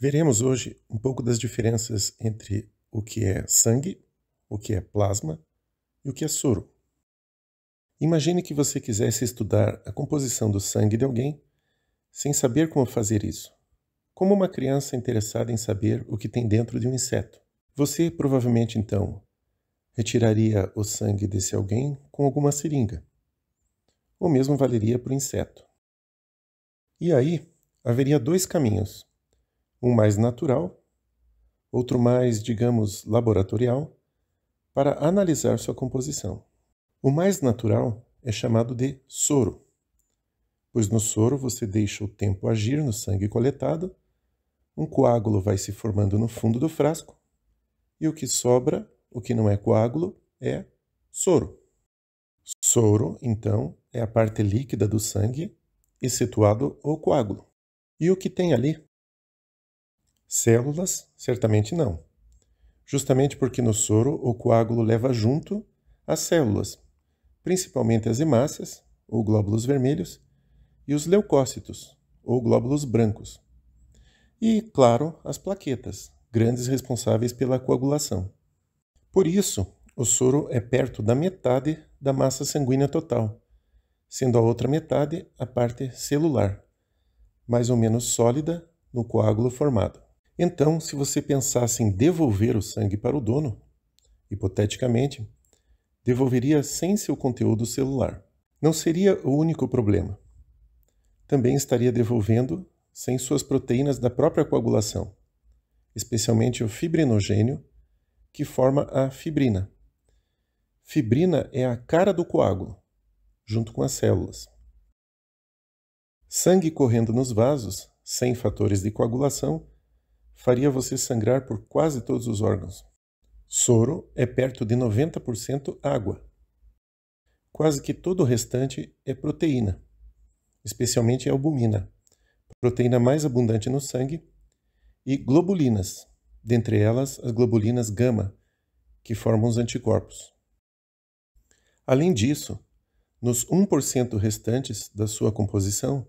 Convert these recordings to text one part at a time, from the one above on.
Veremos hoje um pouco das diferenças entre o que é sangue, o que é plasma e o que é soro. Imagine que você quisesse estudar a composição do sangue de alguém sem saber como fazer isso. Como uma criança interessada em saber o que tem dentro de um inseto. Você provavelmente então retiraria o sangue desse alguém com alguma seringa. O mesmo valeria para o inseto. E aí haveria dois caminhos: um mais natural, outro mais, digamos, laboratorial, para analisar sua composição. O mais natural é chamado de soro, pois no soro você deixa o tempo agir no sangue coletado, um coágulo vai se formando no fundo do frasco e o que sobra o que não é coágulo é soro. Soro, então, é a parte líquida do sangue e situado o coágulo. E o que tem ali? Células, certamente não. Justamente porque no soro o coágulo leva junto as células, principalmente as hemácias, ou glóbulos vermelhos, e os leucócitos, ou glóbulos brancos. E, claro, as plaquetas, grandes responsáveis pela coagulação. Por isso, o soro é perto da metade da massa sanguínea total, sendo a outra metade a parte celular, mais ou menos sólida no coágulo formado. Então, se você pensasse em devolver o sangue para o dono, hipoteticamente, devolveria sem seu conteúdo celular. Não seria o único problema. Também estaria devolvendo sem suas proteínas da própria coagulação, especialmente o fibrinogênio que forma a fibrina. Fibrina é a cara do coágulo, junto com as células. Sangue correndo nos vasos, sem fatores de coagulação, faria você sangrar por quase todos os órgãos. Soro é perto de 90% água. Quase que todo o restante é proteína, especialmente albumina, proteína mais abundante no sangue, e globulinas, dentre elas as globulinas gama, que formam os anticorpos. Além disso, nos 1% restantes da sua composição,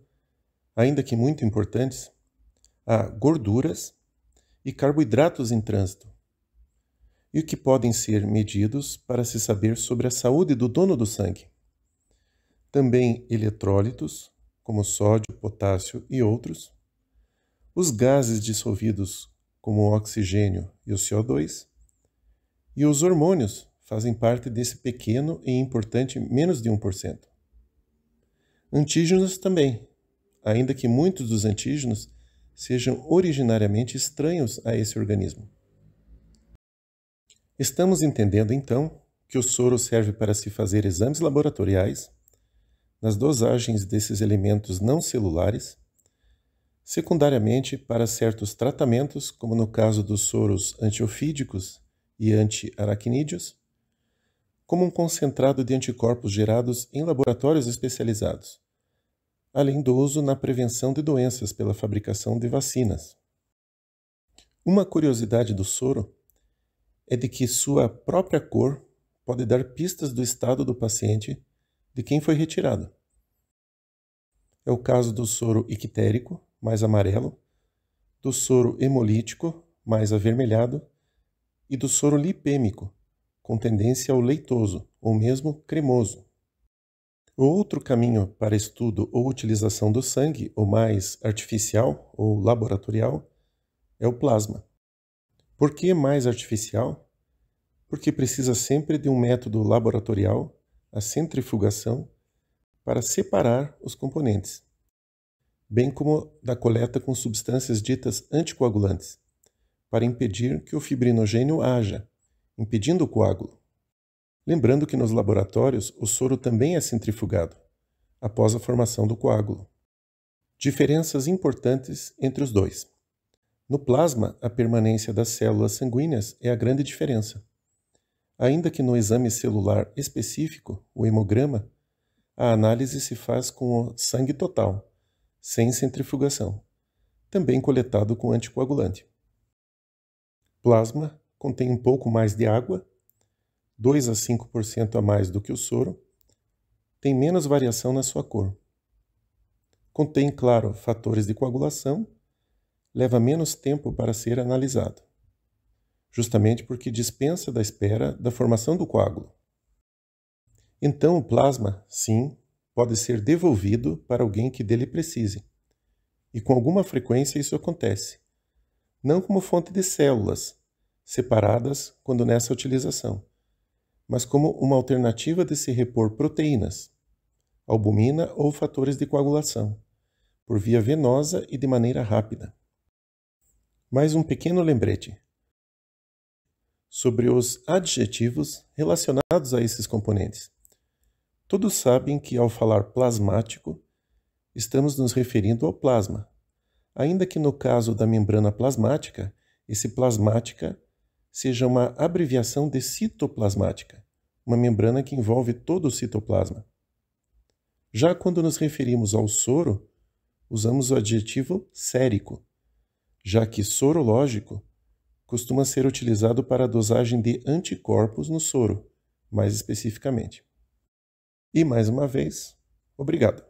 ainda que muito importantes, há gorduras e carboidratos em trânsito, e que podem ser medidos para se saber sobre a saúde do dono do sangue. Também eletrólitos, como sódio, potássio e outros, os gases dissolvidos como o oxigênio e o CO2, e os hormônios fazem parte desse pequeno e importante menos de 1%. Antígenos também, ainda que muitos dos antígenos sejam originariamente estranhos a esse organismo. Estamos entendendo então que o soro serve para se fazer exames laboratoriais nas dosagens desses elementos não celulares secundariamente para certos tratamentos, como no caso dos soros antiofídicos e antiaracnídeos, como um concentrado de anticorpos gerados em laboratórios especializados, além do uso na prevenção de doenças pela fabricação de vacinas. Uma curiosidade do soro é de que sua própria cor pode dar pistas do estado do paciente de quem foi retirado. É o caso do soro ictérico, mais amarelo, do soro hemolítico, mais avermelhado, e do soro lipêmico, com tendência ao leitoso ou mesmo cremoso. O outro caminho para estudo ou utilização do sangue, o mais artificial ou laboratorial, é o plasma. Por que mais artificial? Porque precisa sempre de um método laboratorial, a centrifugação, para separar os componentes bem como da coleta com substâncias ditas anticoagulantes, para impedir que o fibrinogênio haja, impedindo o coágulo. Lembrando que nos laboratórios o soro também é centrifugado, após a formação do coágulo. Diferenças importantes entre os dois. No plasma, a permanência das células sanguíneas é a grande diferença. Ainda que no exame celular específico, o hemograma, a análise se faz com o sangue total, sem centrifugação, também coletado com anticoagulante. Plasma contém um pouco mais de água, 2 a 5% a mais do que o soro, tem menos variação na sua cor. Contém, claro, fatores de coagulação, leva menos tempo para ser analisado, justamente porque dispensa da espera da formação do coágulo. Então, o plasma, sim, pode ser devolvido para alguém que dele precise. E com alguma frequência isso acontece. Não como fonte de células, separadas quando nessa utilização, mas como uma alternativa de se repor proteínas, albumina ou fatores de coagulação, por via venosa e de maneira rápida. Mais um pequeno lembrete sobre os adjetivos relacionados a esses componentes. Todos sabem que, ao falar plasmático, estamos nos referindo ao plasma, ainda que no caso da membrana plasmática, esse plasmática seja uma abreviação de citoplasmática, uma membrana que envolve todo o citoplasma. Já quando nos referimos ao soro, usamos o adjetivo sérico, já que sorológico costuma ser utilizado para a dosagem de anticorpos no soro, mais especificamente. E mais uma vez, obrigado.